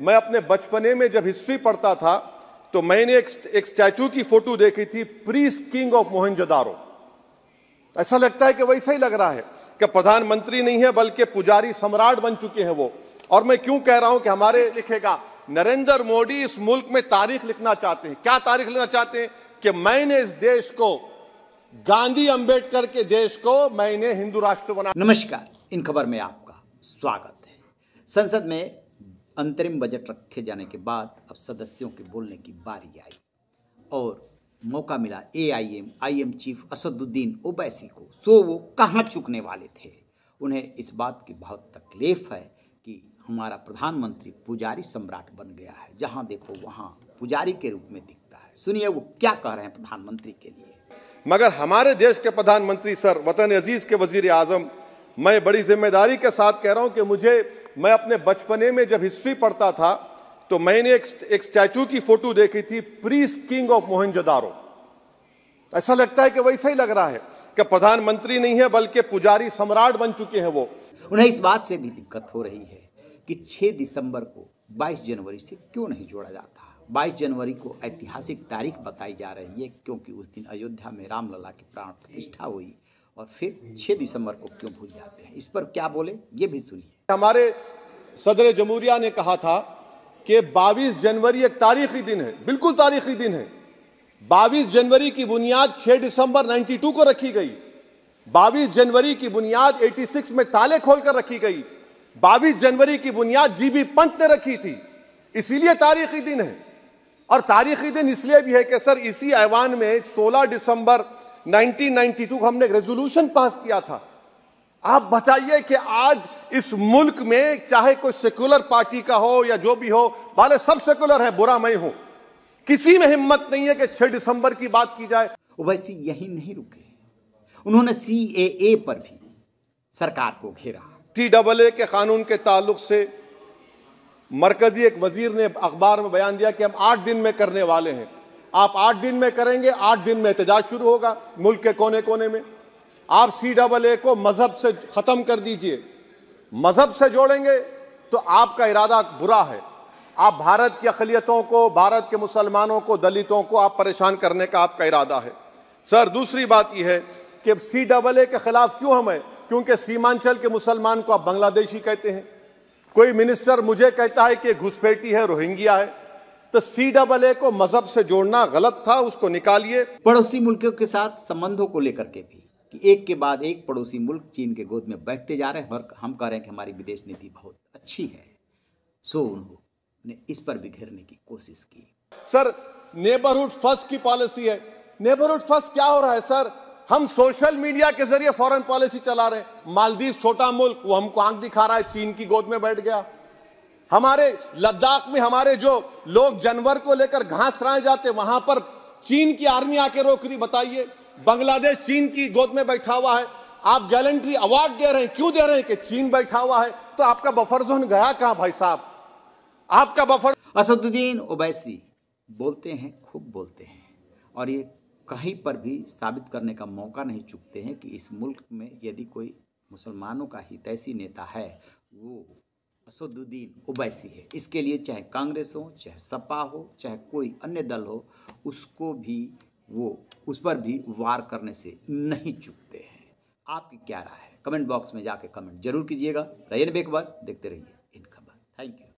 मैं अपने बचपने में जब हिस्ट्री पढ़ता था तो मैंने एक, एक स्टैचू की फोटो देखी थी प्रीस किंग ऑफ मोहनजदारो ऐसा लगता है कि वैसा ही लग रहा है कि प्रधानमंत्री नहीं है बल्कि पुजारी सम्राट बन चुके हैं वो और मैं क्यों कह रहा हूं कि हमारे लिखेगा नरेंद्र मोदी इस मुल्क में तारीख लिखना चाहते हैं क्या तारीख लिखना चाहते हैं कि मैंने इस देश को गांधी अंबेडकर के देश को मैंने हिंदू राष्ट्र बना नमस्कार इन खबर में आपका स्वागत है संसद में अंतरिम बजट रखे जाने के बाद अब सदस्यों के बोलने की बारी आई और मौका मिला A I M I M chief Asaduddin Owaisi को सो वो कहाँ चुकने वाले थे उन्हें इस बात की बहुत तकलीफ है कि हमारा प्रधानमंत्री पुजारी सम्राट बन गया है जहाँ देखो वहाँ पुजारी के रूप में दिखता है सुनिए वो क्या कह रहे हैं प्रधानमंत्री के लिए मगर हमारे देश के प्रधानमंत्री सर वतन अजीज के वजीर आजम मैं बड़ी जिम्मेदारी के साथ कह रहा हूँ कि मुझे मैं अपने बचपने में जब हिस्ट्री पढ़ता था तो मैंने एक, एक स्टैचू की फोटो देखी थी प्रीस किंग ऑफ मोहनजोदारो ऐसा लगता है कि वैसा ही लग रहा है कि प्रधानमंत्री नहीं है बल्कि पुजारी सम्राट बन चुके हैं वो उन्हें इस बात से भी दिक्कत हो रही है कि 6 दिसंबर को 22 जनवरी से क्यों नहीं जोड़ा जाता 22 जनवरी को ऐतिहासिक तारीख बताई जा रही है क्योंकि उस दिन अयोध्या में रामलला की प्राण प्रतिष्ठा हुई और फिर 6 दिसंबर को क्यों भूल जाते हैं इस पर क्या बोले ये भी सुनिए हमारे सदर जमहूरिया ने कहा था कि 22 जनवरी एक तारीखी दिन है बिल्कुल तारीखी दिन है 22 जनवरी की बुनियाद 6 दिसंबर 92 को रखी गई 22 जनवरी की बुनियाद 86 में ताले खोलकर रखी गई 22 जनवरी की बुनियाद जीबी पंत ने रखी थी इसीलिए तारीखी दिन है और तारीखी दिन इसलिए भी है कि सर इसी ऐवान में सोलह दिसंबर नाइनटीन को हमने रेजोल्यूशन पास किया था आप बताइए कि आज इस मुल्क में चाहे कोई सेकुलर पार्टी का हो या जो भी हो वाले सब सेकुलर है बुरा मैं हूं किसी में हिम्मत नहीं है कि 6 दिसंबर की बात की जाए वैसे यही नहीं रुके उन्होंने सी ए पर भी सरकार को घेरा सी डबल ए के कानून के ताल्लुक से मरकजी एक वजीर ने अखबार में बयान दिया कि हम आठ दिन में करने वाले हैं आप आठ दिन में करेंगे आठ दिन में एहतजाज शुरू होगा मुल्क के कोने कोने में आप सी डबल ए को मजहब से ख़त्म कर दीजिए मजहब से जोड़ेंगे तो आपका इरादा बुरा है आप भारत की अकलीतों को भारत के मुसलमानों को दलितों को आप परेशान करने का आपका इरादा है सर दूसरी बात यह है कि सी डबल ए के ख़िलाफ़ क्यों हम हैं क्योंकि सीमांचल के मुसलमान को आप बांग्लादेशी कहते हैं कोई मिनिस्टर मुझे कहता है कि घुसपैठी है रोहिंग्या है तो सी डबल ए को मजहब से जोड़ना गलत था उसको निकालिए पड़ोसी मुल्कों के साथ संबंधों को लेकर के भी कि एक के बाद एक पड़ोसी मुल्क चीन के गोद में बैठते जा रहे हैं और हम कह रहे हैं कि हमारी विदेश नीति बहुत अच्छी है सो उन्होंने इस पर भी की कोशिश की सर नेबरहुड फर्स्ट की पॉलिसी है नेबरहुड फर्स्ट क्या हो रहा है सर हम सोशल मीडिया के जरिए फॉरेन पॉलिसी चला रहे हैं मालदीव छोटा मुल्क वो हमको आंख दिखा रहा है चीन की गोद में बैठ गया हमारे लद्दाख में हमारे जो लोग जानवर को लेकर घास चराए जाते वहां पर चीन की आर्मी आके रोक रही बताइए बांग्लादेश चीन की गोद में बैठा हुआ है आप गैलेंट्री अवार्ड दे रहे हैं क्यों दे रहे हैं कि चीन बैठा हुआ है तो आपका बफर जोन गया कहा भाई साहब आपका बफर असदुद्दीन ओबैसी बोलते हैं खूब बोलते हैं और ये कहीं पर भी साबित करने का मौका नहीं चुकते हैं कि इस मुल्क में यदि कोई मुसलमानों का हितैषी नेता है वो असदुद्दीन ओबैसी है इसके लिए चाहे कांग्रेस हो चाहे सपा हो चाहे कोई अन्य दल हो उसको भी वो उस पर भी वार करने से नहीं चुकते हैं आपकी क्या राय है कमेंट बॉक्स में जाके कमेंट जरूर कीजिएगा रहिए बेखबर देखते रहिए इन खबर थैंक यू